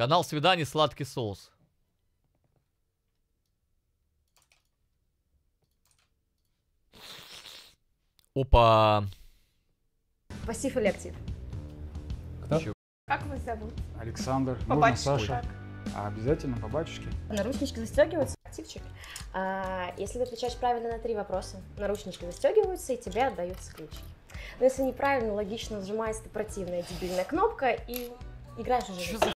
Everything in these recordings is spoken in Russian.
Канал свиданий «Сладкий соус». Опа. Пассив или Кто? Как вас зовут? Александр. По Можно Саша. А обязательно по батюшке. Наручнички застегиваются? Активчик. А, если ты отвечаешь правильно на три вопроса, наручнички застегиваются и тебе отдаются ключики. Но если неправильно, логично сжимается противная дебильная кнопка и играешь уже. Что за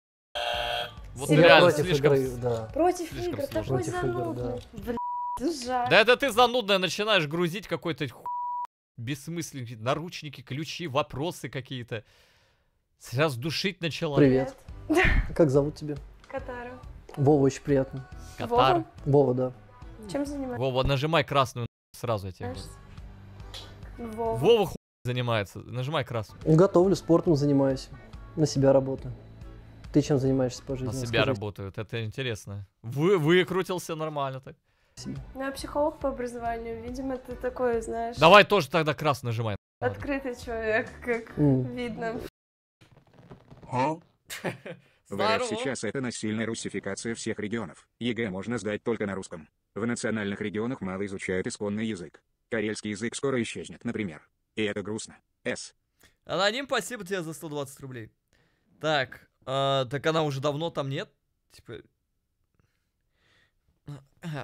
вот Серьезно? реально против слишком... Игры, да. Против слишком игр, сложно. такой против занудный. Игр, да. жаль. Да это ты занудная начинаешь грузить какой-то бессмысленный. Наручники, ключи, вопросы какие-то. сразу душить начала. Привет. Как зовут тебя? Катару. Вова, очень приятно. Катар? Вова, да. Чем занимаешься? Вова, нажимай красную сразу, я тебе ну, Вова. Вова хуй занимается. Нажимай красную. Готовлю, спортом занимаюсь. На себя работаю. Ты чем занимаешься по жизни? На себя Скажи. работают, это интересно. Вы, выкрутился нормально так. Ну, я психолог по образованию, видимо, ты такой, знаешь... Давай тоже тогда крас нажимай. Открытый человек, как mm. видно. Говорят, сейчас это насильная русификация всех регионов. ЕГЭ можно сдать только на русском. В национальных регионах мало изучают исконный язык. Карельский язык скоро исчезнет, например. И это грустно. С. Аноним, спасибо тебе за 120 рублей. Так, а, так она уже давно там нет. Типа...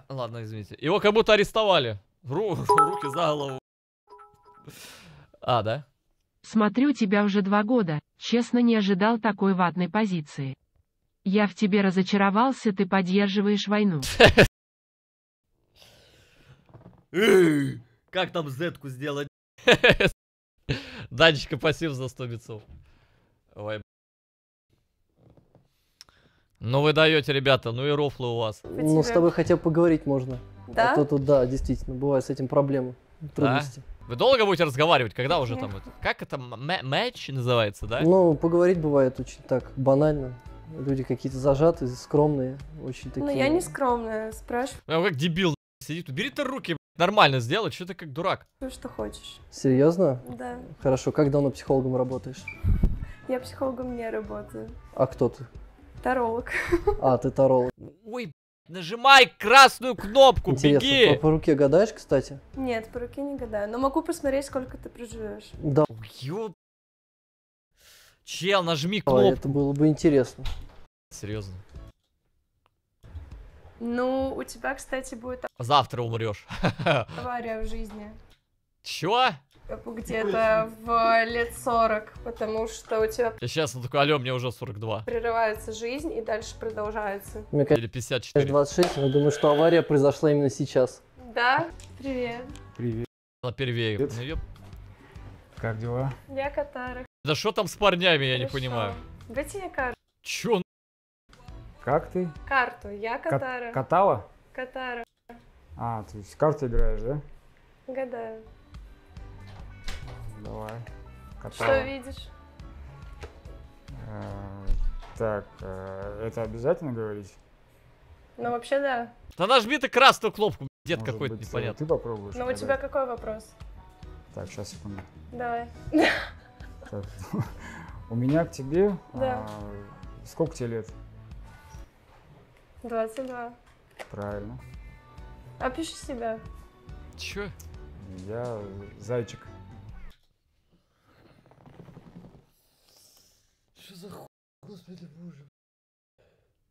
Ладно, извините. Его как будто арестовали. Ру руки за голову. А, да? Смотрю тебя уже два года. Честно, не ожидал такой ватной позиции. Я в тебе разочаровался, ты поддерживаешь войну. Как там зетку сделать? Данечка спасибо за 100 бицов. Ну вы даете, ребята, ну и рофлы у вас. Ну с тобой хотя бы поговорить можно. Да? А то тут, да, действительно, бывают с этим проблемы, трудности. Да? Вы долго будете разговаривать, когда уже там это? Как это матч называется, да? Ну, поговорить бывает очень так банально. Люди какие-то зажатые, скромные, очень ну, такие. Ну, я не скромная, спрашиваю. Ну, как дебил сидит. Убери ты руки, нормально сделать, что ты как дурак. Все, что хочешь. Серьезно? Да. Хорошо, как давно психологом работаешь? Я психологом не работаю. А кто ты? Таролог. А, ты таролог. Ой, нажимай красную кнопку, Интересно, беги! По, по руке гадаешь, кстати? Нет, по руке не гадаю, но могу посмотреть, сколько ты проживешь. Да. Ёб... Чел, нажми кнопку. А, это было бы интересно. Серьезно. Ну, у тебя, кстати, будет... Завтра умрешь. Авария в жизни. Чё? где-то в лет 40, потому что у тебя... Я сейчас он такой, алё, мне уже 42. Прерывается жизнь и дальше продолжается. Мне кажется, Или 54. 26, но я думаю, что авария произошла именно сейчас. Да, привет. Привет. На Первеев. Ну, ёп... Как дела? Я Катара. Да что там с парнями, я Хорошо. не понимаю. Дайте мне карту. Чё? Как ты? Карту, я Катара. Кат катала? Катара. А, то есть карту играешь, да? Гадаю. Давай. Катала. Что видишь? Э, так, э, это обязательно говорить? Ну, вообще, да. Да нажми ты красную кнопку, дед какой-то э, непонятный. Ты попробуешь. Ну, у тебя какой вопрос? Так, сейчас, секунду. Давай. Так, у меня к тебе... Да. А, сколько тебе лет? 22. Правильно. Опиши себя. Че? Я зайчик. Что за хуй, господи боже.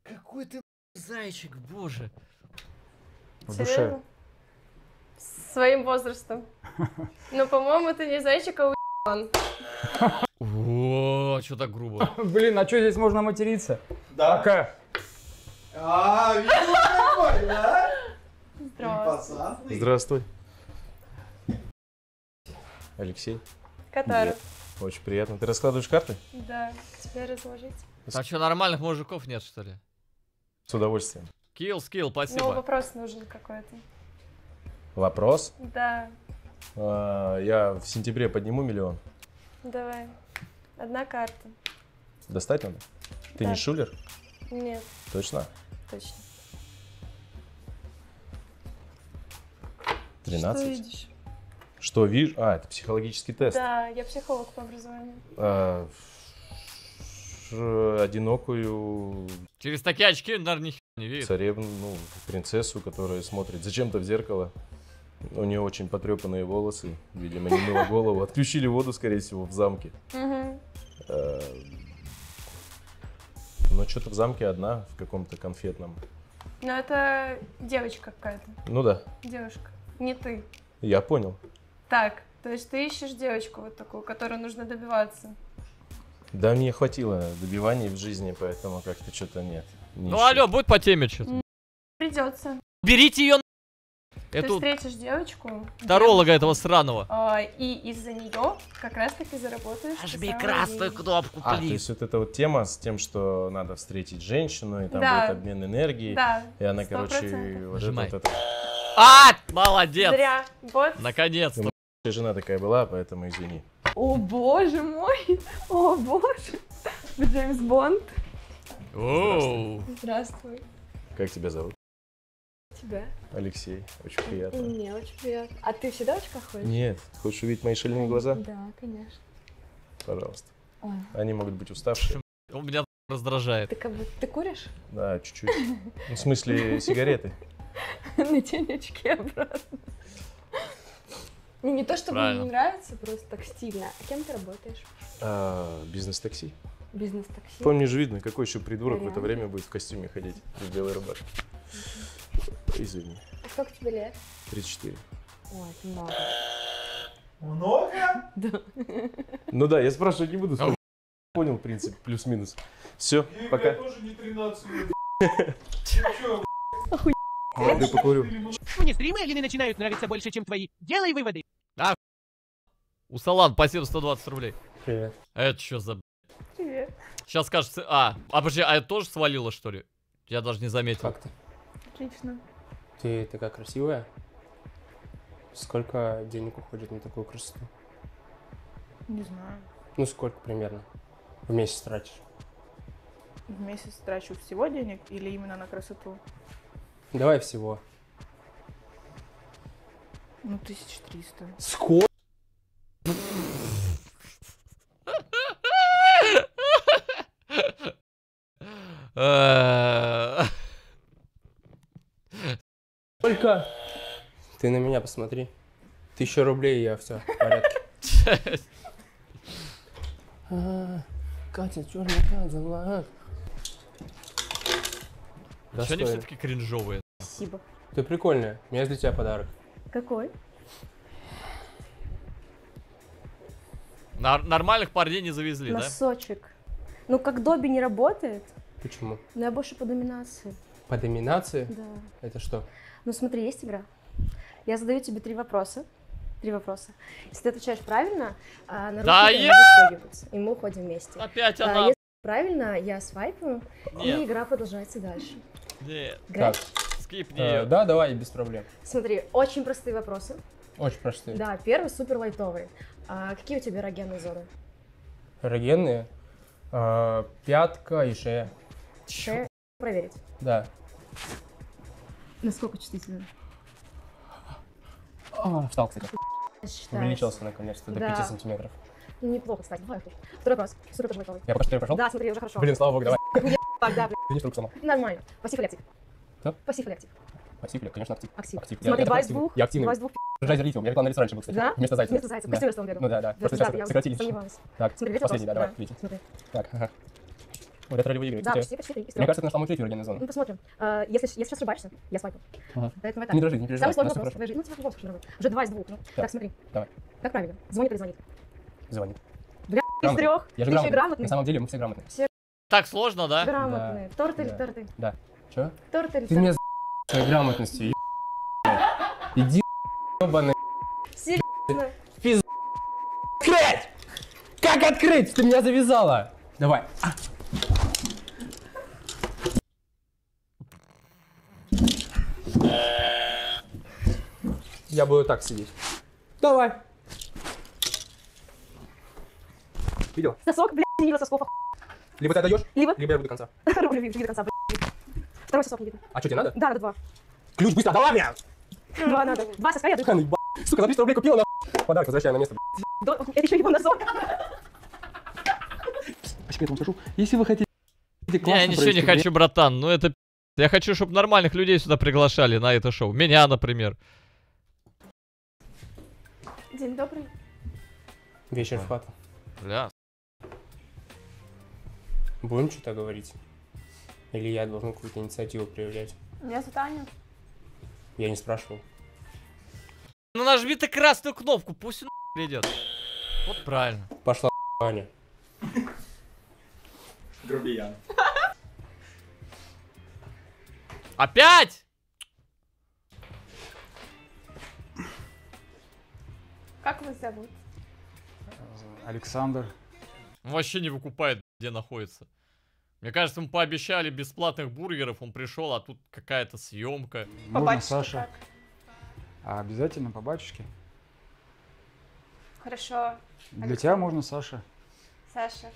Какой ты зайчик, боже. В душе. Своим возрастом. Ну, по-моему, ты не зайчик, а уебан. О, что так грубо. Блин, а что здесь можно материться? Да. Пока. А, видел да? Здравствуй. Здравствуй. Алексей. Катаров. Очень приятно. Ты раскладываешь карты? Да, теперь разложить. А что, нормальных мужиков нет, что ли? С удовольствием. Килл, скилл, спасибо. Ну, вопрос нужен какой-то. Вопрос? Да. А, я в сентябре подниму миллион. Давай. Одна карта. Достать надо? Ты да. не шулер? Нет. Точно? Точно. 13. Что видишь? Что вижу? А, это психологический тест. Да, я психолог по образованию. А, одинокую... Через такие очки, наверное, ни не видит. Царевну, ну, принцессу, которая смотрит зачем-то в зеркало. У нее очень потрепанные волосы, видимо, не мыла голову. Отключили воду, скорее всего, в замке. А, Но ну, что-то в замке одна, в каком-то конфетном. Ну, это девочка какая-то. Ну да. Девушка. Не ты. Я понял. Так, то есть ты ищешь девочку вот такую, которую нужно добиваться. Да, мне хватило добиваний в жизни, поэтому как-то что-то нет. Не ну, алё, будет по теме что-то. Придется. Берите ее ты Эту... встретишь девочку. Таролога этого сраного. Э, и из-за нее как раз таки заработаешь. Жми красную кнопку, а, то есть вот эта вот тема с тем, что надо встретить женщину, и там да. будет обмен энергией. Да, И она, 100%. короче, вот Нажимай. это... А, молодец! Зря. Вот. Наконец-то. Ты жена такая была, поэтому извини. О боже мой! О боже! Джеймс Бонд. Оу. Здравствуй. Как тебя зовут? Тебя. Алексей, очень приятно. Мне очень приятно. А ты всегда в очках ходишь? Нет. Хочешь увидеть мои шальные глаза? Да, конечно. Пожалуйста. Ой. Они могут быть уставшие. Он меня раздражает. Ты как бы, ты куришь? Да, чуть-чуть. Ну, в смысле сигареты. На очки обратно. Не ну, не то, чтобы Правильно. мне не нравится, просто так стильно. А кем ты работаешь? А, бизнес-такси. Бизнес-такси. Там же видно, какой еще придурок Вариант. в это время будет в костюме ходить в белой рубашке. Извини. А сколько тебе лет? 34. Ой, это много. Много? Да. Ну да, я спрашивать не буду. Ну. Понял принцип, плюс-минус. Все, пока. Я тоже не 13 лет. Пойду покурю. Мне стримы Алины начинают нравиться больше, чем твои. Делай выводы. Да. у Салан 120 рублей. Привет. А это что за... Привет. Сейчас кажется... А, а подожди, а это тоже свалила, что ли? Я даже не заметил. Как ты? Отлично. Ты такая красивая. Сколько денег уходит на такую красоту? Не знаю. Ну, сколько примерно в месяц тратишь? В месяц трачу всего денег или именно на красоту? Давай всего. Ну, 1300. Сколько? Сколько? Ты на меня посмотри. Тысяча рублей, я все, в порядке. А, Катя, черный кадиллак. Еще они все-таки кринжовые. Спасибо. Ты прикольная. У меня есть для тебя подарок. Какой? Нар- нормальных парней не завезли, Носочек. да? Ну, как Добби не работает. Почему? Ну, я больше по доминации. По доминации? Да. Это что? Ну, смотри, есть игра. Я задаю тебе три вопроса. Три вопроса. Если ты отвечаешь правильно, а, на да я... и мы уходим вместе. Опять а, она. А, если правильно, я свайпаю, Нет. и игра продолжается дальше. Так. Скипни. Э, да, давай, без проблем. Смотри, очень простые вопросы. Очень простые. Да, первый супер лайтовый. А какие у тебя эрогенные зоны? Эрогенные? А, пятка и шея. Шея? Проверить? Да. Насколько чувствительно? А, встал, кстати. Считаюсь. Увеличился наконец-то до да. 5 сантиметров. Ну, неплохо, кстати. Второй вопрос. Супер лайтовый. Я по прошел? Да, смотри, уже хорошо. Блин, слава богу, давай. Когда, блядь. трубку сломал. Нормально. Пассив или актив? Да. Пассив или актив? Пассив или, конечно, актив. Актив. актив. Смотри, я, два из двух. Я активный. Два из двух. Жайзер Ритиум. Я рекламный раньше был, кстати. Да? Вместо Зайцева. Вместо Зайцева. Да. Костюмер стал, я думаю. Ну да, да. Просто сейчас сократились. Сомневалась. Так, Смотри, последний, да, давай, третий. Смотри. Так, ага. Вот это выиграет. Да, почти, почти. Мне кажется, ты нашла мою третью региональную зону. Ну, посмотрим. Э, если, если сейчас ошибаешься, я свайпу. Ага. Поэтому так. Не дрожи, не переживай. Самый сложный вопрос. Подожди. Ну, тебе вопрос Уже два из двух. Ну. Так. так, смотри. Давай. Как правильно? Звонит или звонит? Звонит. Бля, из трех. Я же грамотный. На самом деле мы все грамотные. Все так сложно, да? Грамотные. Да. Торт или да. торты? Да. Че? Торт или Ты меня за своей грамотностью, Иди, ебаный. Серьезно? Пиз... Открыть! Как открыть? Ты меня завязала. Давай. Я буду так сидеть. Давай. Видел? Сосок, блядь, не сосков, охуенно. Либо ты отдаешь, либо, либо я буду до конца. Рубль, жги до конца, Второй сосок не видно. А что, тебе надо? Да, надо два. Ключ быстро, отдала мне! Два надо. Два соска я дыхаю. Сука, за 300 рублей купила, на Подарок возвращаю на место, Это еще его носок. А секрет вам скажу, если вы хотите Не, Я ничего не хочу, братан, ну это... Я хочу, чтобы нормальных людей сюда приглашали на это шоу. Меня, например. День добрый. Вечер в хату. Бля, Будем что-то говорить? Или я должен какую-то инициативу проявлять? Я за Таню. Я не спрашивал. Ну нажми ты красную кнопку, пусть он придет. Вот правильно. Пошла Аня. Грубиян. Опять? Как вас зовут? Александр. вообще не выкупает где находится. Мне кажется, мы пообещали бесплатных бургеров, он пришел, а тут какая-то съемка. Можно, ну, Саша? Как? А обязательно по батюшке. Хорошо. Для Алексей. тебя можно, Саша. Саша.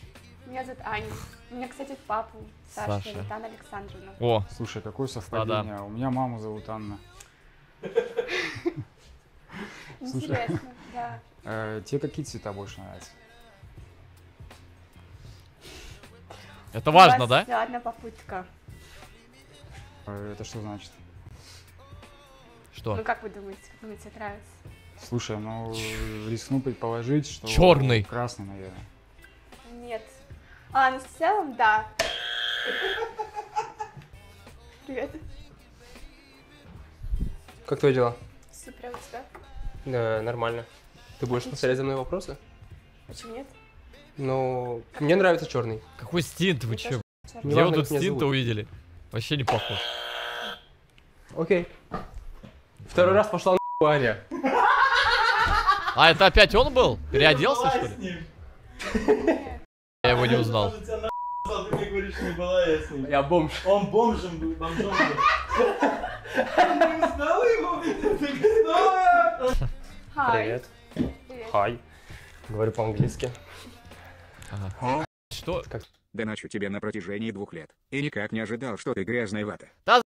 Меня зовут Аня. У меня, кстати, папу Саша, Саша. Анна Александровна. О. Слушай, какое совпадение. Да, да. У меня маму зовут Анна. Интересно, да. Э, тебе какие цвета больше нравятся? Это важно, да? одна попытка. А это что значит? Что? Ну как вы думаете, как мне нравится? Слушай, ну рискну предположить, что... Черный. Красный, наверное. Нет. А, ну в целом, да. Привет. Как твои дела? Супер, у тебя? Да, нормально. Ты будешь повторять за мной вопросы? Почему нет? Но мне нравится черный. Какой стинт, вы че? Где вы тут стинта увидели? Вообще не похож. Окей. Второй раз пошла на Аня. А это опять он был? Переоделся, что ли? Я его не узнал. я бомж. Он бомжем был, бомжом был. Не узнал его? Ты Привет. Привет. Хай. Говорю по-английски. Ага. Что? Как? Да начу тебе на протяжении двух лет. И никак не ожидал, что ты грязная вата. Да.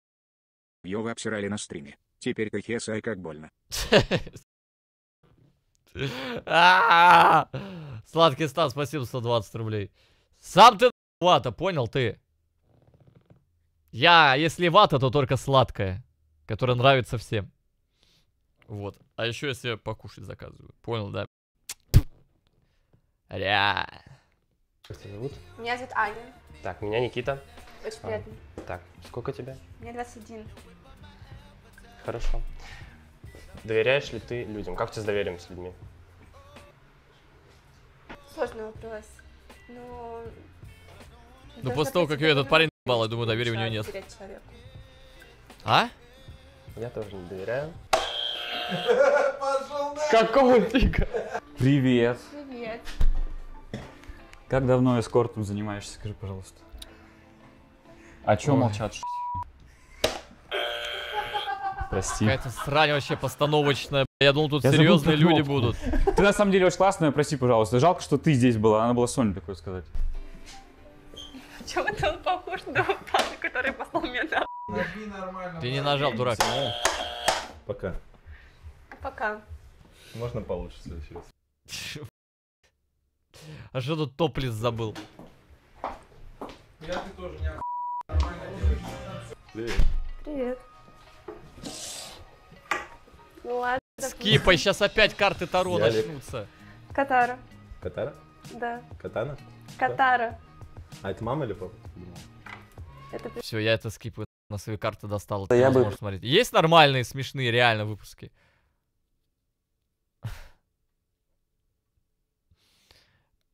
Йова обсирали на стриме. Теперь ты хеса, и как больно. Сладкий стан, спасибо, 120 рублей. Сам ты вата, понял ты? Я, если вата, то только сладкая, которая нравится всем. Вот. А еще я себе покушать заказываю. Понял, да? Ря. Как тебя зовут? Меня зовут Аня. Так, меня Никита. Очень а, приятно. так, сколько тебе? Мне 21. Хорошо. Доверяешь ли ты людям? Как ты с доверием с людьми? Сложный вопрос. Но... Ну, после того, как ее этот парень ебал, я думаю, доверия у нее нет. А? Я тоже не доверяю. Пошел Какого фига? Привет. Привет. Как давно эскортом занимаешься, скажи, пожалуйста? А чё Ой. молчат, ш... Прости. Какая-то срань вообще постановочная. Я думал, тут Я серьезные люди будут. Ты на самом деле очень классная, прости, пожалуйста. Жалко, что ты здесь была. Она была Соня, такое сказать. Почему-то он похож на парня, который послал меня на... Ты не нажал, дурак. Ну. Пока. Пока. Можно получше следующий раз. А что тут топлис забыл? Я ты тоже не Привет. Ну ладно. Скипай, сейчас опять карты Таро Ялик. начнутся. Катара. Катара? Да. Катана? Катара. А это мама или папа? Это... Все, я это скипаю на свои карты достал. Да я бы... Смотреть. Есть нормальные, смешные, реально выпуски?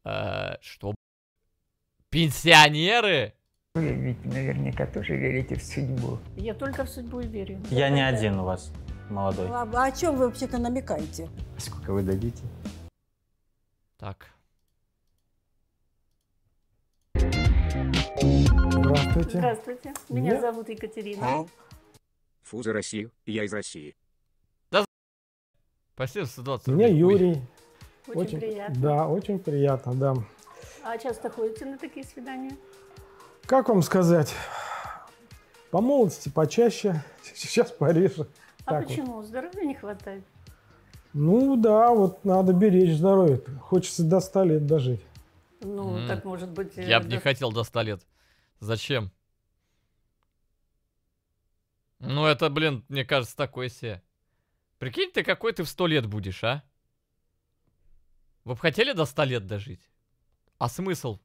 Э, что? Пенсионеры? Вы ведь наверняка тоже верите в судьбу. Я только в судьбу и верю. Я, Я не верю. один у вас, молодой. А, а о чем вы вообще-то намекаете? А сколько вы дадите? Так. Здравствуйте. Здравствуйте. Меня Я? зовут Екатерина. А? Фу за Я из России. Да. Спасибо, 120 Меня Юрий. Очень, очень приятно. Да, очень приятно, да. А часто ходите на такие свидания? Как вам сказать? По молодости почаще, сейчас пореже. А так почему? Вот. Здоровья не хватает? Ну да, вот надо беречь здоровье. Хочется до 100 лет дожить. Ну, mm. так может быть... Э, Я бы не хотел до 100 лет. Зачем? Ну это, блин, мне кажется, такое себе. Прикинь ты, какой ты в 100 лет будешь, а? Вы бы хотели до 100 лет дожить? А смысл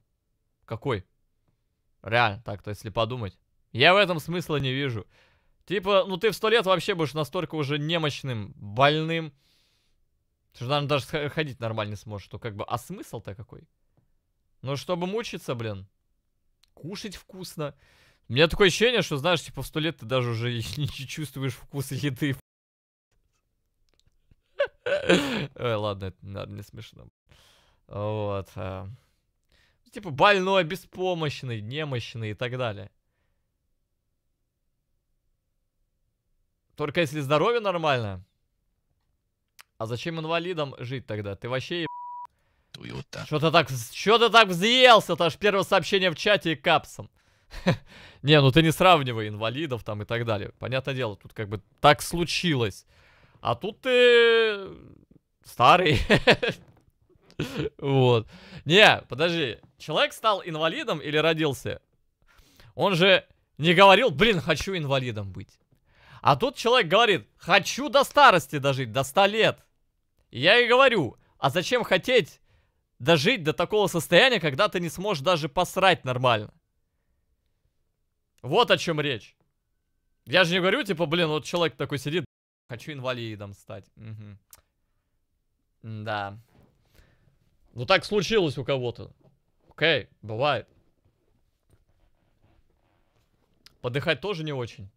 какой? Реально, так-то если подумать. Я в этом смысла не вижу. Типа, ну ты в 100 лет вообще будешь настолько уже немощным, больным, что, наверное, даже ходить нормально не сможешь. То как бы, а смысл-то какой? Ну, чтобы мучиться, блин. Кушать вкусно. У меня такое ощущение, что, знаешь, типа в 100 лет ты даже уже не чувствуешь вкус еды. Ой, ладно, это надо, не смешно. Вот. Э, ну, типа больной, беспомощный, немощный и так далее. Только если здоровье нормально. А зачем инвалидам жить тогда? Ты вообще еб... Туюта. Что ты так, что ты так взъелся? Это аж первое сообщение в чате и капсом. Не, ну ты не сравнивай инвалидов там и так далее. Понятное дело, тут как бы так случилось. А тут ты старый. Вот. Не, подожди. Человек стал инвалидом или родился? Он же не говорил, блин, хочу инвалидом быть. А тут человек говорит, хочу до старости дожить, до 100 лет. я и говорю, а зачем хотеть дожить до такого состояния, когда ты не сможешь даже посрать нормально? Вот о чем речь. Я же не говорю, типа, блин, вот человек такой сидит, Хочу инвалидом стать. Угу. Да. Ну так случилось у кого-то. Окей, бывает. Подыхать тоже не очень.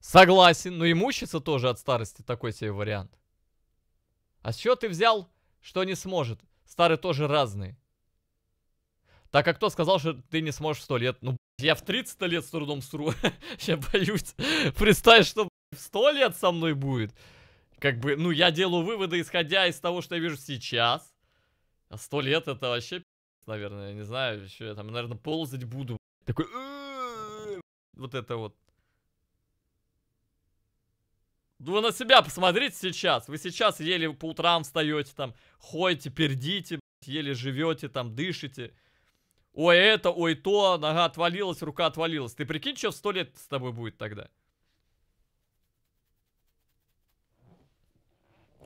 Согласен, но имущество тоже от старости такой себе вариант. А с чего ты взял, что не сможет? Старые тоже разные. Так как кто сказал, что ты не сможешь в 100 лет? Ну, я в 30 лет с трудом сру. я боюсь. Представь, что в сто лет со мной будет. Как бы, ну, я делаю выводы, исходя из того, что я вижу сейчас. А сто лет это вообще наверное, я не знаю, еще я там, наверное, ползать буду. Такой... Вот это вот. Ну, вы на себя посмотрите сейчас. Вы сейчас еле по утрам встаете, там, ходите, пердите, еле живете, там, дышите. Ой, это, ой, то, нога отвалилась, рука отвалилась. Ты прикинь, что в сто лет с тобой будет тогда?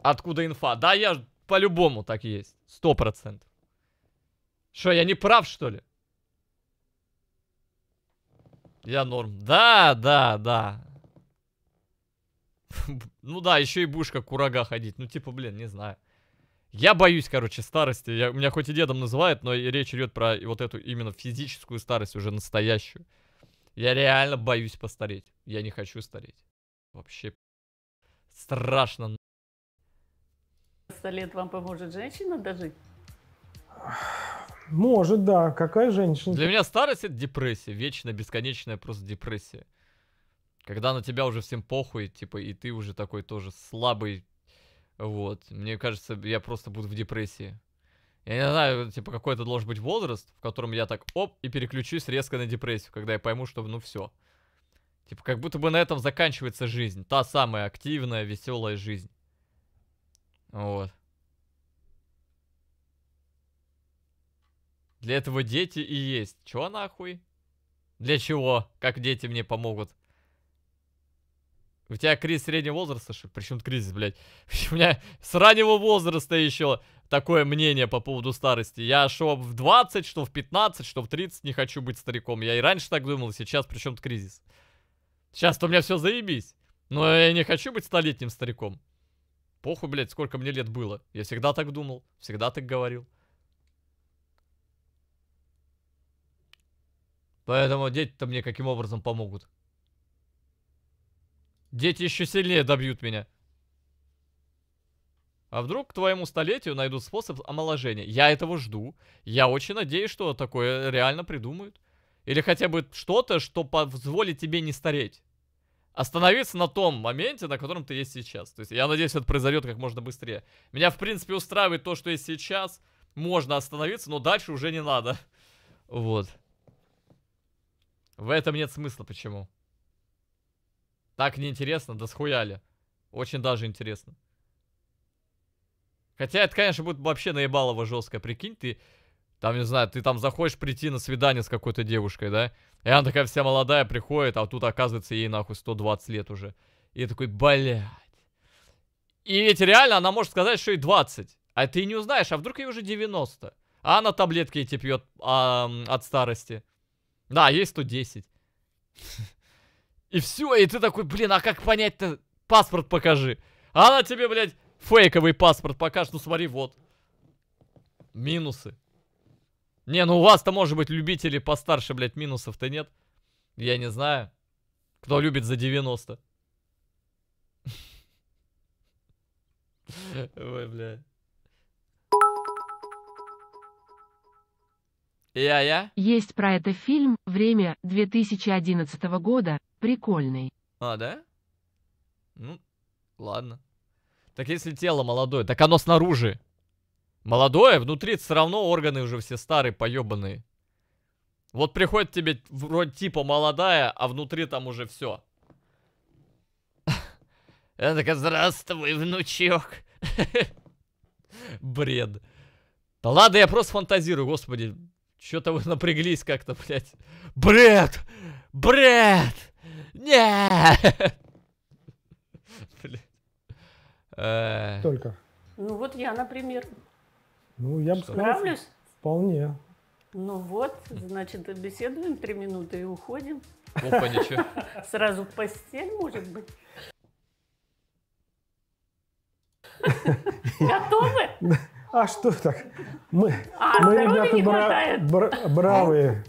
Откуда инфа? Да, я по-любому так есть. Сто процентов. Что, я не прав, что ли? Я норм. Да, да, да. Ну да, еще и будешь как курага ходить. Ну типа, блин, не знаю. Я боюсь, короче, старости. Я, меня хоть и дедом называют, но речь идет про вот эту именно физическую старость, уже настоящую. Я реально боюсь постареть. Я не хочу стареть. Вообще страшно. 100 лет вам поможет женщина дожить? Может, да. Какая женщина? Для меня старость это депрессия. Вечная, бесконечная просто депрессия. Когда на тебя уже всем похуй, типа, и ты уже такой тоже слабый. Вот. Мне кажется, я просто буду в депрессии. Я не знаю, типа, какой это должен быть возраст, в котором я так оп и переключусь резко на депрессию, когда я пойму, что ну все. Типа, как будто бы на этом заканчивается жизнь. Та самая активная, веселая жизнь. Вот. Для этого дети и есть. Чё нахуй? Для чего? Как дети мне помогут? У тебя кризис среднего возраста, что Причем кризис, блядь? У меня с раннего возраста еще такое мнение по поводу старости. Я что в 20, что в 15, что в 30 не хочу быть стариком. Я и раньше так думал, сейчас причем кризис. Сейчас-то у меня все заебись. Но я не хочу быть столетним стариком. Похуй, блядь, сколько мне лет было. Я всегда так думал, всегда так говорил. Поэтому дети-то мне каким образом помогут? Дети еще сильнее добьют меня. А вдруг к твоему столетию найдут способ омоложения? Я этого жду. Я очень надеюсь, что такое реально придумают. Или хотя бы что-то, что позволит тебе не стареть остановиться на том моменте, на котором ты есть сейчас. То есть я надеюсь, это произойдет как можно быстрее. Меня, в принципе, устраивает то, что есть сейчас. Можно остановиться, но дальше уже не надо. Вот. В этом нет смысла, почему. Так неинтересно, да схуяли. Очень даже интересно. Хотя это, конечно, будет вообще наебалово жестко. Прикинь, ты там, не знаю, ты там захочешь прийти на свидание с какой-то девушкой, да? И она такая вся молодая приходит, а тут оказывается ей нахуй 120 лет уже. И я такой, блядь. И ведь реально она может сказать, что и 20. А ты не узнаешь, а вдруг ей уже 90. А она таблетки эти пьет а, от старости. Да, ей 110. И все, и ты такой, блин, а как понять-то? Паспорт покажи. А она тебе, блядь, фейковый паспорт покажет. Ну смотри, вот. Минусы. Не, ну у вас-то, может быть, любители постарше, блядь, минусов-то нет. Я не знаю. Кто любит за 90? Ой, бля. Я, я? Есть про это фильм «Время» 2011 года. Прикольный. А, да? Ну, ладно. Так если тело молодое, так оно снаружи. Молодое, внутри все равно органы уже все старые, поебанные. Вот приходит тебе вроде типа молодая, а внутри там уже все. Я такая, здравствуй, внучок. Бред. Да ладно, я просто фантазирую, господи. Что-то вы напряглись как-то, блядь. Бред! Бред! Нет! Э. Только. Ну вот я, например, ну, я бы сказал, Нравлюсь? вполне. Ну вот, значит, беседуем три минуты и уходим. Опа, ничего. Сразу в постель, может быть. Готовы? А что так? Мы, а, мы ребята, бра- бра- бравые.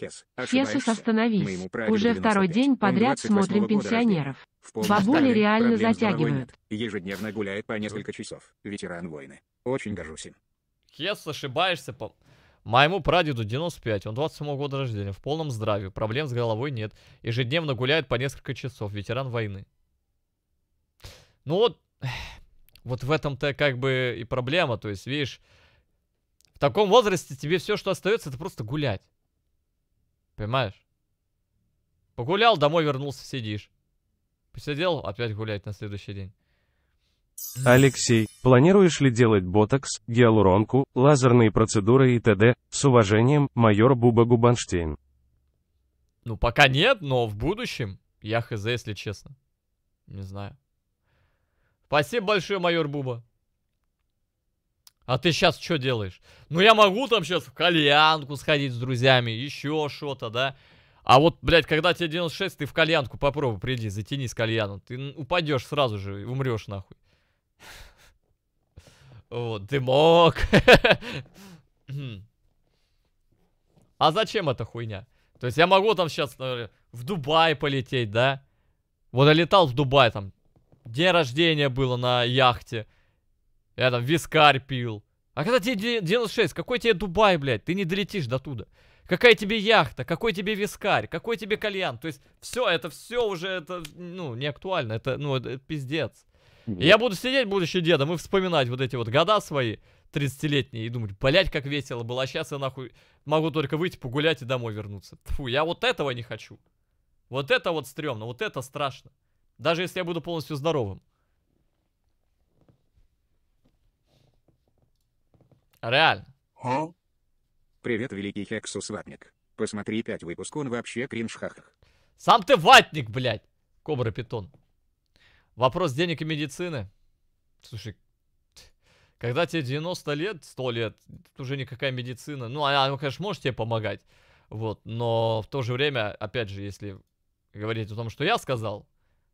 Хес, Хесус, остановись. Уже второй день подряд смотрим пенсионеров. Бабули реально затягивают. Ежедневно гуляет по несколько часов. Ветеран войны. Очень горжусь им. Хес, ошибаешься по... Моему прадеду 95, он 27 года рождения, в полном здравии, проблем с головой нет, ежедневно гуляет по несколько часов, ветеран войны. Ну вот, вот в этом-то как бы и проблема, то есть, видишь, в таком возрасте тебе все, что остается, это просто гулять. Понимаешь? Погулял, домой вернулся, сидишь. Посидел, опять гулять на следующий день. Алексей, планируешь ли делать ботокс, гиалуронку, лазерные процедуры и т.д. с уважением, майор Буба Губанштейн? Ну, пока нет, но в будущем я хз, если честно. Не знаю. Спасибо большое, майор Буба. А ты сейчас что делаешь? Ну я могу там сейчас в кальянку сходить с друзьями, еще что-то, да? А вот, блядь, когда тебе 96, ты в кальянку попробуй приди, затяни с кальяном. Ты упадешь сразу же, умрешь нахуй. Вот, дымок. А зачем эта хуйня? То есть я могу там сейчас, наверное, э, в Дубай полететь, да? Вот я летал в Дубай там. День рождения было на яхте. Я там вискарь пил. А когда тебе 96, какой тебе Дубай, блядь? Ты не долетишь до туда. Какая тебе яхта, какой тебе вискарь, какой тебе кальян. То есть все, это все уже, это, ну, не актуально. Это, ну, это, это пиздец. И я буду сидеть, будущий дедом, и вспоминать вот эти вот года свои 30-летние и думать, блять, как весело было, а сейчас я нахуй могу только выйти, погулять и домой вернуться. Фу, я вот этого не хочу. Вот это вот стрёмно, вот это страшно. Даже если я буду полностью здоровым. Реально. О? Привет, великий Хексус Ватник. Посмотри пять выпуск, он вообще кринж хахах. Сам ты ватник, блядь. Кобра Питон. Вопрос денег и медицины. Слушай, когда тебе 90 лет, 100 лет, уже никакая медицина. Ну, она, ну, конечно, может тебе помогать. Вот, но в то же время, опять же, если говорить о том, что я сказал,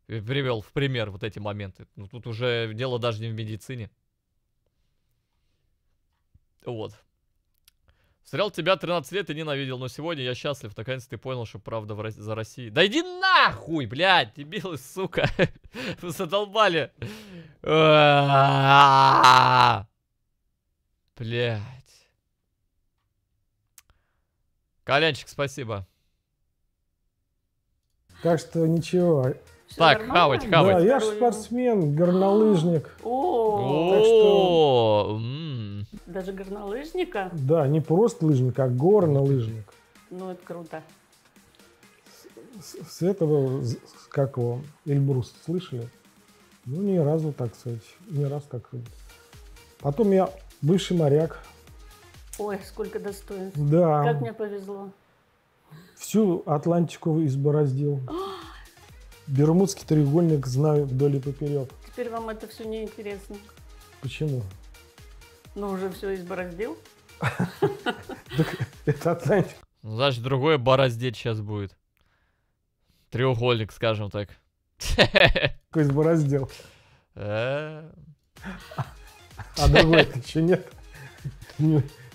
привел в пример вот эти моменты, ну, тут уже дело даже не в медицине. Вот. Сериал тебя 13 лет и ненавидел, но сегодня я счастлив. Наконец ты понял, что правда в Рос... за Россией. Да иди нахуй, блядь, дебилы, сука. Вы задолбали. Блядь. Колянчик, спасибо. Так что ничего. Все так, нормально? хавать, хавать. Да, я спортсмен, горнолыжник. О, так что даже горнолыжника? Да, не просто лыжник, а горнолыжник. Ну, это круто. С, с этого, как его, Эльбрус, слышали? Ну, ни разу, так сказать, ни раз так Потом я бывший моряк. Ой, сколько достоинств. Да. Как мне повезло. Всю Атлантику избороздил. Бермудский треугольник знаю вдоль и поперек. Теперь вам это все не интересно. Почему? Ну, уже все избороздил. Это Атлантик. Ну, значит, другой бороздеть сейчас будет. Треугольник, скажем так. Какой избороздил э. А другой-то че нет?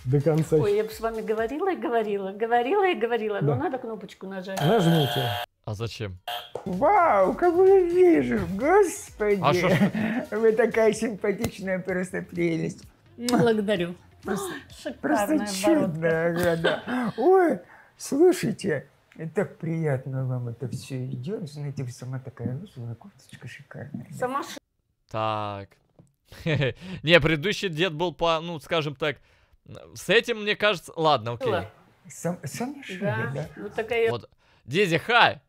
До конца. Ой, я бы с вами говорила и говорила, говорила и говорила, но надо кнопочку нажать. А, нажмите. А зачем? Вау, как вы вижу, господи! А что Вы такая симпатичная просто прелесть. Благодарю. Просто, Шикарная просто Ой, слушайте, и так приятно вам это все идет. Знаете, вы сама такая розовая кофточка шикарная. Сама Так. Не, предыдущий дед был по, ну, скажем так, с этим, мне кажется... Ладно, окей. Сам, сам да? да? Вот ну, такая... Вот. Дизи, хай!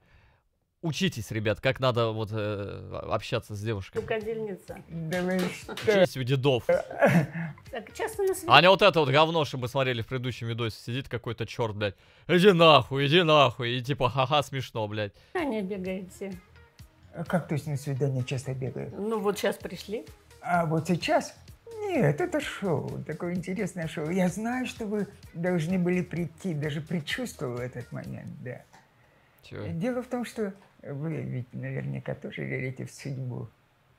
Учитесь, ребят, как надо вот э, общаться с девушкой. Рукодельница. Да вы что? Есть у дедов. Так, часто на свет... Аня вот это вот говно, что мы смотрели в предыдущем видосе, сидит какой-то черт, блядь. Иди нахуй, иди нахуй. И типа ха-ха, смешно, блядь. Аня бегаете. А как то есть на свидание часто бегаю? Ну вот сейчас пришли. А вот сейчас? Нет, это шоу, такое интересное шоу. Я знаю, что вы должны были прийти, даже предчувствовал этот момент, да. Чего? Дело в том, что вы ведь наверняка тоже верите в судьбу.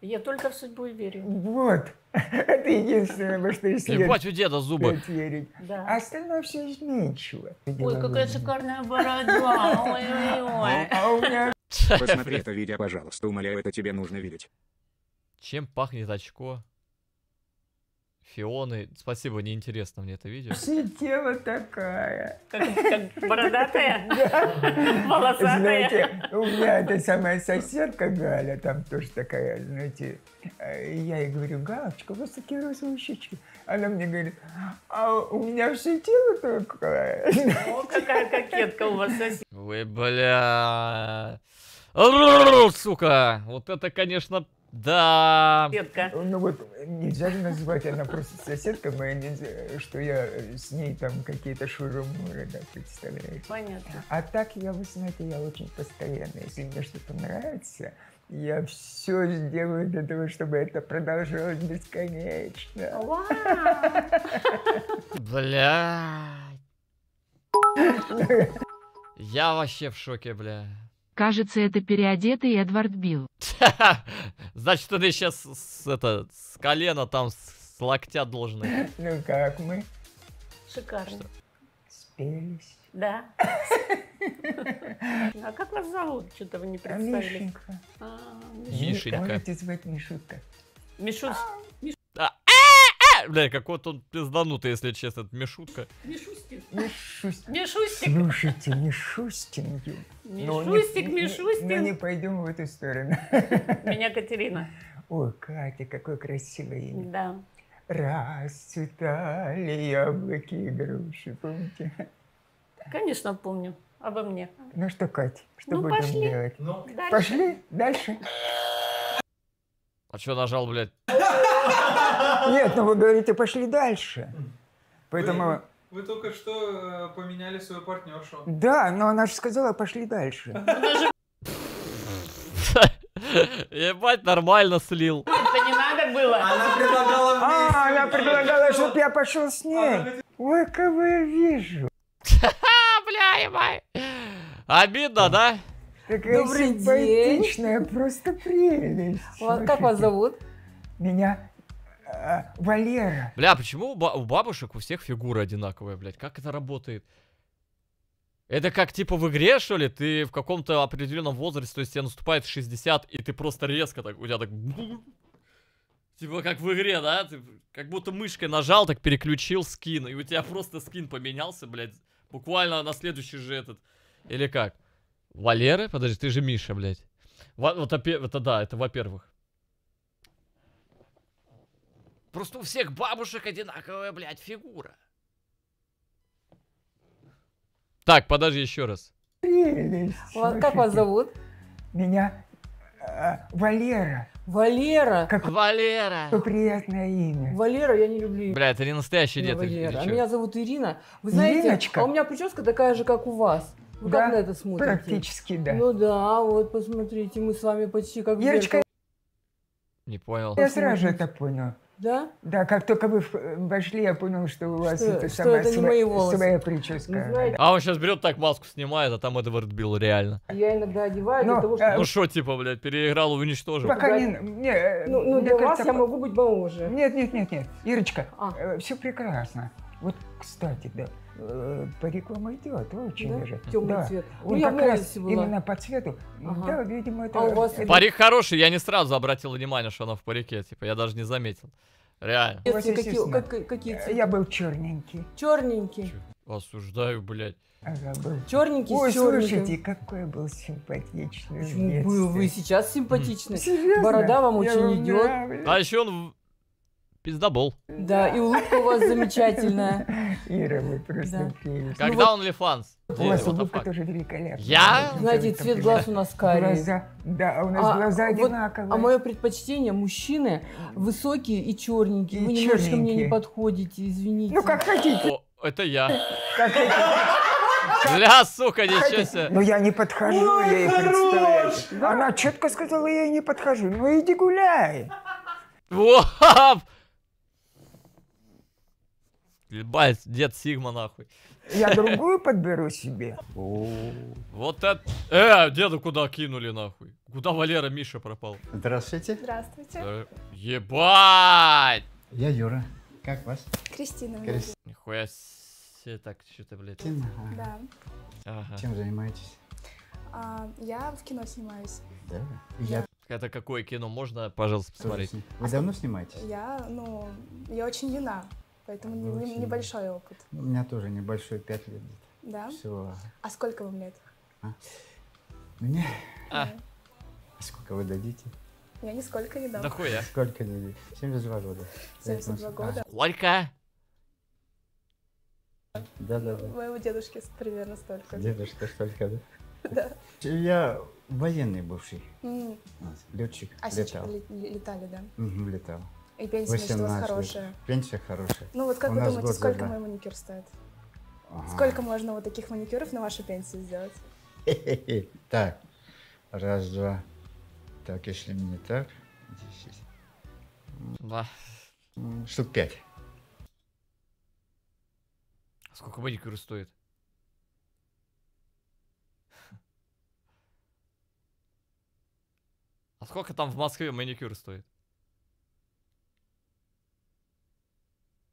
Я только в судьбу и верю. Вот. Это единственное, во что я Ебать у деда зубы. Верить. Да. А остальное все изменчиво. Ой, какая шикарная борода. Ой-ой-ой. А у меня... Посмотри это видео, пожалуйста. Умоляю, это тебе нужно видеть. Чем пахнет очко? Фионы. Спасибо, неинтересно мне это видео. Тема такая. бородатая? Волосатая? Знаете, у меня эта самая соседка Галя, там тоже такая, знаете, э, я ей говорю, Галочка, у вас такие розовые щечки. Она мне говорит, а у меня все тело такое. О, какая кокетка у вас соседка. Вы, бля... Сука, вот это, конечно, да. Соседка. Ну вот, нельзя же называть, она просто соседка моя, нельзя, что я с ней там какие-то шурумуры да, представляю. Понятно. А так я, вы знаете, я очень постоянно, если мне что-то нравится, я все сделаю для того, чтобы это продолжалось бесконечно. Вау! Бля. Я вообще в шоке, бля. Кажется, это переодетый Эдвард Билл. Значит, он сейчас с, это, с колена там, с, с локтя должен. Ну как мы? Шикарно. Что? Спелись. Да. А как вас зовут? Что-то вы не а, представили. Мишенька. А, Мишенька. Можете звать Мишутка. Мишусь. А. а Бля, как вот он пизданутый, если честно, это Мишутка. Мишустин. Мишустик. Слушайте, Мишустин. Мишустик, Мишустин. Мы не пойдем в эту сторону. Меня Катерина. Ой, Катя, какое красивое имя. Да. Расцветали яблоки и груши, помните? Конечно, помню. Обо мне. Ну что, Катя? что ну, будем пошли. делать? Ну. Дальше. дальше. А что нажал, блядь? Нет, ну вы говорите, пошли дальше. Поэтому... Вы, только что э, поменяли свою партнершу. Да, но она же сказала, пошли дальше. Ну, ебать, нормально слил. Это не надо было. Она предлагала А, она предлагала, чтобы я пошел с ней. Ой, кого я вижу. Бля, ебать. Обидно, да? Какая Добрый симпатичная, день. просто прелесть. Вот, как вас зовут? Меня э, Валера. Бля, а почему у, ба у бабушек у всех фигура одинаковая, блядь? Как это работает? Это как типа в игре, что ли? Ты в каком-то определенном возрасте, то есть тебе наступает 60, и ты просто резко так, у тебя так... Типа как в игре, да? Ты как будто мышкой нажал, так переключил скин, и у тебя просто скин поменялся, блядь, буквально на следующий же этот. Или как? Валера? Подожди, ты же Миша, блядь. Вот, вот это да, это во-первых. Просто у всех бабушек одинаковая, блядь, фигура. Так, подожди еще раз. Прелесть. как вас зовут? Меня э, Валера. Валера. Как... Валера. Что приятное имя. Валера, я не люблю. Бля, это не настоящий дед. Валера. А меня зовут Ирина. Вы знаете, Ириночка? а у меня прическа такая же, как у вас. Вы ну, да, как на это смотрите? Практически, да. Ну да, вот посмотрите, мы с вами почти как Верочка, Не понял. Я сразу это понял. Да? Да, как только вы вошли, я понял, что у вас что, это что самая это не мои волосы. своя прическа. Вы А он сейчас берет так маску снимает, а там Эдвард Билл, реально. Я иногда одеваю Но, для ну, того, э, чтобы... Ну что, типа, блядь, переиграл, уничтожил. Пока не... не э, ну, ну для кажется, вас я могу быть моложе. Нет, нет, нет, нет. Ирочка, а. э, все прекрасно. Вот, кстати, да, Э, Парик вам идет, очень да? же. Темный да. цвет. Он ну, я раз была. именно по цвету. Ага. Да, видимо, это... А у вас... Это... Парик хороший, я не сразу обратил внимание, что она в парике, типа, я даже не заметил. Реально. Если вот, какие, как, какие цвета? Я был черненький. Черненький. Осуждаю, блядь. Ага, был. Черненький Ой, слушайте, какой я был симпатичный. Ну, был, вы сейчас симпатичный. Серьезно? Борода вам я очень идет. Нравится. А еще он Пиздобол. Да, и улыбка у вас замечательная. Ира, Мы просто да. Когда ну он лифанс? У вас улыбка тоже великолепная. Я? Знаете, цвет глаз у нас карие. Глаза, да, у нас а, глаза одинаковые. а мое предпочтение, мужчины высокие и черненькие. Вы немножко мне не подходите, извините. Ну, как хотите. Это я. Как хотите. Бля, сука, ничего себе. Ну я не подхожу, Ой, я ей представляю. Она четко сказала, я ей не подхожу. Ну иди гуляй. Воп! Ебать, дед Сигма нахуй. Я другую подберу себе. Вот это... Э, деда куда кинули нахуй? Куда Валера Миша пропал? Здравствуйте. Здравствуйте. Э, ебать! Я Юра. Как вас? Кристина. Крис... Нихуя себе так что-то, блядь. Да. Чем занимаетесь? А, я в кино снимаюсь. Да? Я... Это какое кино? Можно, пожалуйста, посмотреть? Вы давно снимаетесь? Я, ну, я очень юна. Поэтому ну, не, небольшой опыт. У меня тоже небольшой, пять лет. Да? Всего. А сколько вам лет? А? Мне? А. а сколько вы дадите? Я нисколько не дам. Да хуя. Сколько дадите? 72 года. 72 Поэтому... года. А. Сколько? Да, да, да. Моего дедушки примерно столько. Дедушка столько, да? Да. Я военный бывший. Mm. Летчик. А летал. летали, да? Угу, летал. И пенсия, 18 значит, у вас хорошая. Пенсия хорошая. Ну вот как у вы думаете, сколько зажда. мой маникюр стоит? Ага. Сколько можно вот таких маникюров на вашу пенсию сделать? Так, раз, два. Так, если мне так, здесь Штук пять. А сколько маникюр стоит? А сколько там в Москве маникюр стоит?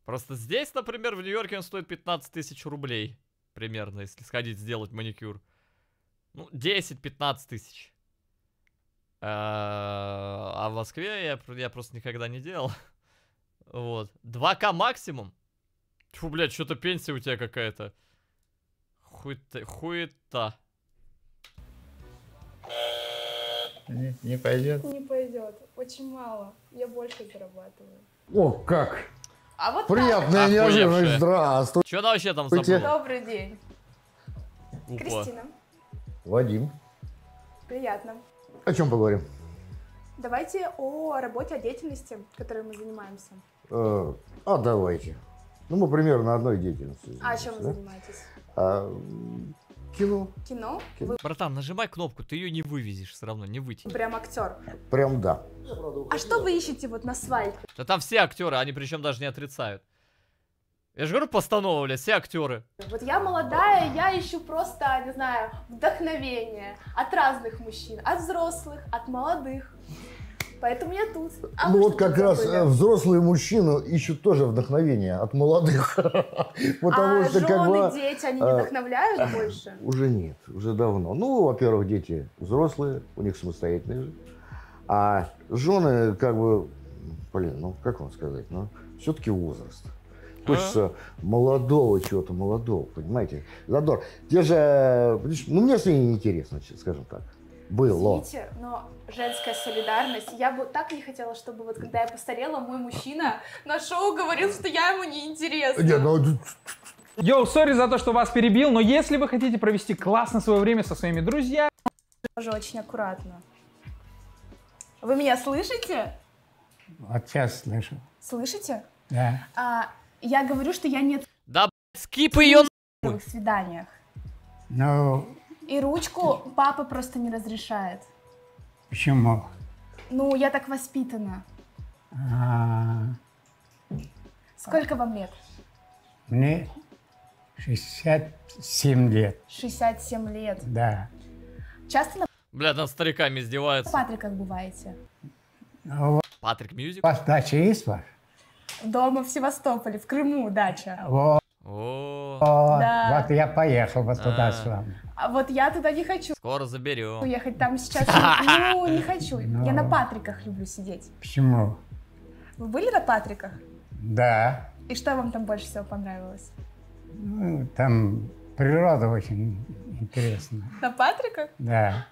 Просто здесь, например, в Нью-Йорке он стоит 15 тысяч рублей. Примерно, если сходить сделать маникюр. Ну, 10-15 тысяч. А, а в Москве я, я просто никогда не делал. Вот. 2К максимум. Фу, блядь, что-то пенсия у тебя какая-то. хуй Хуета. Хуета. Не, не пойдет. Не пойдет. Очень мало. Я больше зарабатываю. О, как! А вот Приятная так. неожиданность, ну здравствуйте. Что она вообще там забыла? Добрый день. Опа. Кристина. Вадим. Приятно. О чем поговорим? Давайте о работе, о деятельности, которой мы занимаемся. Э, а давайте. Ну, мы примерно одной деятельности. А чем да? вы занимаетесь? А, Кино. Кино? Кино. Братан, нажимай кнопку, ты ее не вывезешь все равно, не вытянешь. Ну, прям актер. Прям да. А что вы ищете вот на свайке? Да там все актеры, они причем даже не отрицают. Я же говорю, постановили, все актеры. Вот я молодая, я ищу просто, не знаю, вдохновение от разных мужчин, от взрослых, от молодых. Поэтому я тут. А ну вот как раз забыли? Э, взрослые мужчины ищут тоже вдохновение от молодых. Потому а что жены, как бы, дети, они не э, вдохновляют больше? Уже нет, уже давно. Ну, во-первых, дети взрослые, у них самостоятельные жизнь. А жены как бы, блин, ну как вам сказать, ну все-таки возраст. А? Хочется а? молодого чего-то, молодого, понимаете? Задор. Те же, э, ну мне с ней неинтересно, скажем так было. Извините, но женская солидарность. Я бы так не хотела, чтобы вот когда я постарела, мой мужчина на шоу говорил, что я ему не интересна. Не, ну... Йоу, сори за то, что вас перебил, но если вы хотите провести классно свое время со своими друзьями... Тоже очень аккуратно. Вы меня слышите? Вот сейчас слышу. Слышите? Да. А, я говорю, что я нет... Да, скип ее на... свиданиях. Ну, и ручку папа просто не разрешает. Почему? Ну, я так воспитана. А. Сколько вам лет? Мне 67 лет. 67 лет? Да. Часто на... Бля, над стариками издеваются. Патриках бываете? А Патрик Мьюзик? У вас дача есть ваш? Дома в Севастополе, в Крыму дача. Вот. О, да. вот я поехал вот туда а. с вами. А вот я туда не хочу. Скоро заберем. Уехать там сейчас. Ну, не хочу. Я ну. на Патриках люблю сидеть. Почему? Вы были на Патриках? Да. И что вам там больше всего понравилось? Ну, там природа очень интересная. На Патриках? Да.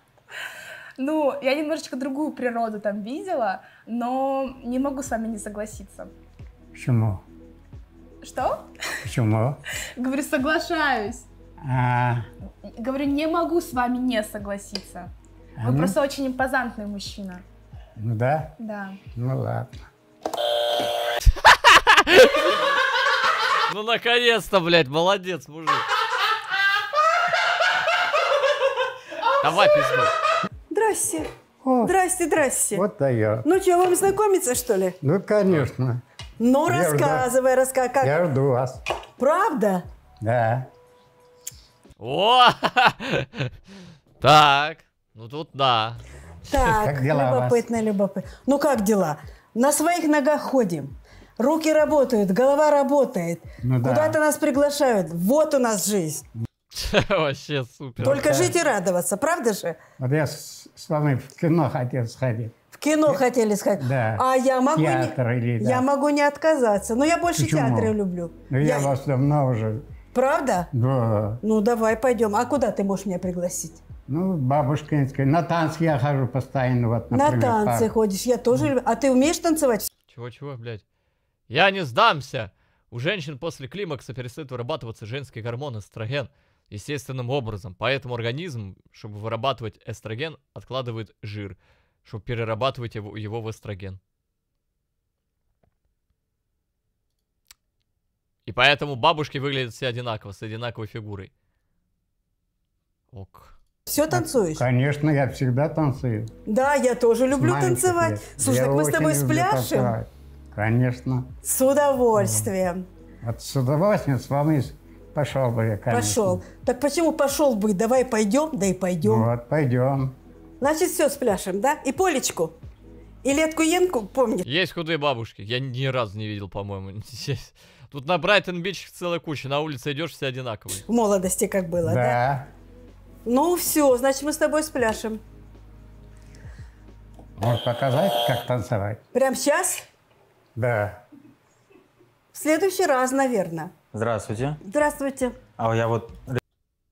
Ну, я немножечко другую природу там видела, но не могу с вами не согласиться. Почему? Что? Почему? Говорю, соглашаюсь. А. Говорю, не могу с вами не согласиться. А Вы ну. просто очень импозантный мужчина. Ну да? Да. Ну ладно. Ну наконец-то, блядь, молодец, мужик. Давай пизду. Здрасте. О, здрасте, здрасте. Вот да я. Ну что, вам знакомиться, что ли? Ну, конечно. Ну, я рассказывай, рассказывай. Как... Я жду вас. Правда? Да. О! Так, ну тут да. Так, любопытно, любопытно. Ну как дела? На своих ногах ходим. Руки работают, голова работает. Ну, Куда-то да. нас приглашают. Вот у нас жизнь. Вообще супер. Только вот, жить и радоваться, правда же? Вот я с, с вами в кино хотел сходить кино хотели сказать. Да. А я могу, Театр не, или, да. я могу не отказаться. Но я больше Почему? театры люблю. Ну я, я вас давно уже... Правда? Да. Ну, давай, пойдем. А куда ты можешь меня пригласить? Ну, бабушкинская. На танцы я хожу постоянно. Вот, например, На танцы пар. ходишь, я тоже люблю. А ты умеешь танцевать? Чего-чего, блядь? Я не сдамся! У женщин после климакса перестают вырабатываться женские гормоны, эстроген естественным образом. Поэтому организм, чтобы вырабатывать эстроген, откладывает жир чтобы перерабатывать его, его в эстроген. И поэтому бабушки выглядят все одинаково, с одинаковой фигурой. Ок. Все танцуешь? Конечно, я всегда танцую. Да, я тоже люблю танцевать. Лет. Слушай, я так мы с тобой спляшем? Танцевать. Конечно. С удовольствием. Вот с удовольствием с вами пошел бы я, конечно. Пошел. Так почему пошел бы? Давай пойдем, да и пойдем. Вот, пойдем. Значит, все спляшем, да? И Полечку. И Летку Енку помнит. Есть худые бабушки. Я ни разу не видел, по-моему. Тут на Брайтон-Бич целая куча. На улице идешь, все одинаковые. В молодости как было, да? да? Ну все, значит, мы с тобой спляшем. Может, показать, как танцевать? Прям сейчас? Да. В следующий раз, наверное. Здравствуйте. Здравствуйте. А я вот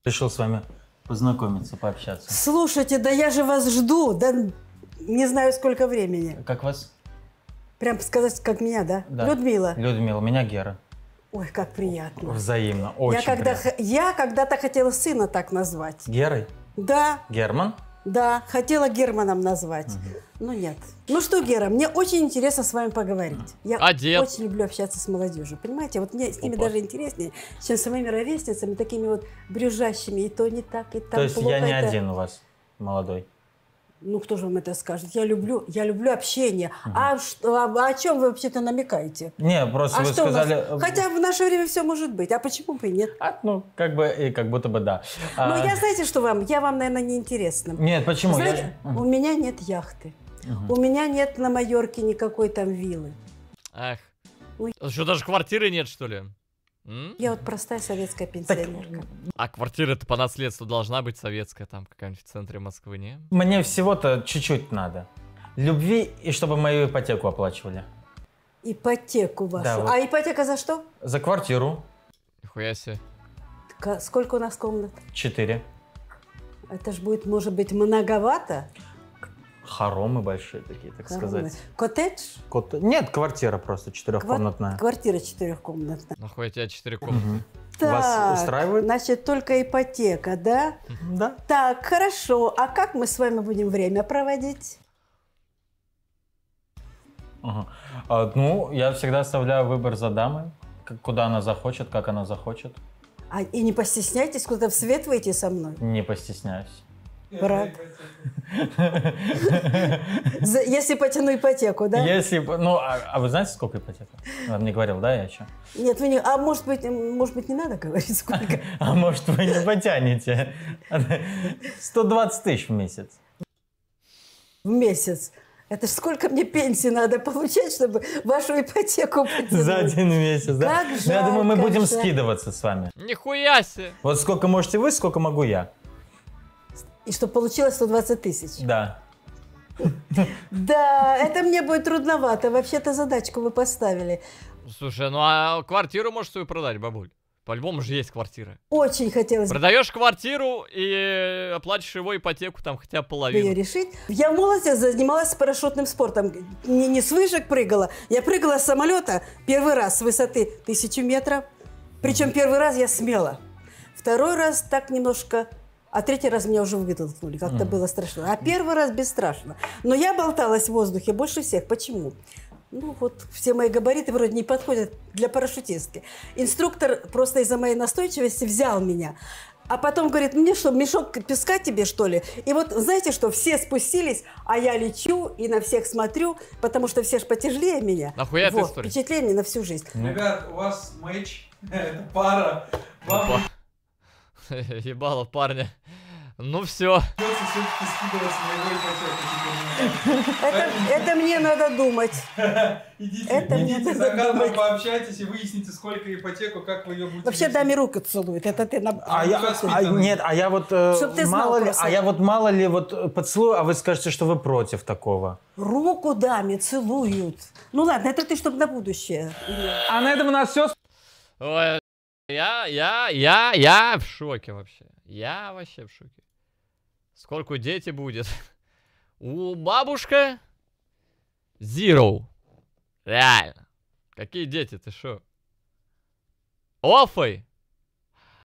решил с вами познакомиться, пообщаться. Слушайте, да я же вас жду, да не знаю сколько времени. Как вас? Прям сказать, как меня, да? да. Людмила. Людмила, меня Гера. Ой, как приятно. Взаимно, очень я когда, приятно. Я когда-то хотела сына так назвать. Герой? Да. Герман? Да, хотела Германом назвать. Угу. Ну нет. Ну что, Гера, мне очень интересно с вами поговорить. Я Одет. очень люблю общаться с молодежью, понимаете? Вот мне с ними Опа. даже интереснее, чем с моими ровесницами, такими вот брюжащими, и то не так, и так. То есть плохо, я не это... один у вас молодой? ну кто же вам это скажет? Я люблю, я люблю общение. Угу. А, что, а, а о чем вы вообще-то намекаете? Не, просто а вы сказали. Нас... Э, Хотя в наше время все может быть. А почему бы и нет? А, ну как бы и как будто бы да. Но «Ну, а... я знаете, что вам? Я вам, наверное, не интересна. Нет, почему? Знаете, я... у меня нет яхты. Угу. У меня нет на Майорке никакой там виллы. Ах. Ну, что даже квартиры нет что ли? Я вот простая советская пенсионерка. а квартира-то по наследству должна быть советская, там какая-нибудь в центре Москвы, не? Мне всего-то чуть-чуть надо. Любви и чтобы мою ипотеку оплачивали. Ипотеку вашу. Да, вот. А ипотека за что? За квартиру. Нихуя себе. Так, а сколько у нас комнат? Четыре. Это ж будет, может быть, многовато? Хоромы большие такие, так Хоромы. сказать. Коттедж? Кот... Нет, квартира просто четырехкомнатная. Квар... Квартира четырехкомнатная. Нахуй ну, я тебя четыре комнаты. Так, Вас устраивает? Значит, только ипотека, да? Да. Так, хорошо. А как мы с вами будем время проводить? Ага. А, ну, я всегда оставляю выбор за дамой, как, куда она захочет, как она захочет. А, и не постесняйтесь, куда в свет выйти со мной? Не постесняюсь. Брат. Если потяну ипотеку, да? Если, ну, а, а, вы знаете, сколько ипотека? Она мне говорил, да, я еще? Нет, вы не, а может быть, может быть, не надо говорить, сколько? А может, вы не потянете? 120 тысяч в месяц. В месяц? Это ж сколько мне пенсии надо получать, чтобы вашу ипотеку потянуть? За один месяц, да? Как жаль, ну, Я думаю, мы будем жаль. скидываться с вами. Нихуя себе! Вот сколько можете вы, сколько могу я. И чтобы получилось 120 тысяч. Да. Да, это мне будет трудновато. Вообще-то задачку вы поставили. Слушай, ну а квартиру можешь свою продать, бабуль? По-любому же есть квартиры. Очень хотелось. Продаешь квартиру и оплатишь его ипотеку там хотя бы половину. Да Ее решить. Я в молодости занималась парашютным спортом. Не, не с вышек прыгала. Я прыгала с самолета первый раз с высоты тысячи метров. Причем первый раз я смела. Второй раз так немножко а третий раз меня уже вытолкнули. Как-то mm. было страшно. А первый раз бесстрашно. Но я болталась в воздухе больше всех. Почему? Ну вот, все мои габариты вроде не подходят для парашютистки. Инструктор просто из-за моей настойчивости взял меня. А потом говорит, мне что, мешок песка тебе, что ли? И вот знаете что, все спустились, а я лечу и на всех смотрю, потому что все же потяжелее меня. Нахуя вот, история? Впечатление на всю жизнь. Ребят, у вас матч, пара. Вам... Ебало парня. Ну все. Это, это мне надо думать. Идите, это идите мне за кадром пообщайтесь и выясните, сколько ипотеку, как вы ее будете. Вообще даме руку целует. Это ты на. А, а я, а, нет, а я вот э, Чтоб мало ли, а я вот мало ли вот э, поцелую, а вы скажете, что вы против такого. Руку даме целуют. Ну ладно, это ты чтобы на будущее. А на этом у нас все. Ой. Я, я, я, я в шоке вообще. Я вообще в шоке. Сколько дети будет? У бабушка Zero. Реально. Какие дети, ты шо? Офой!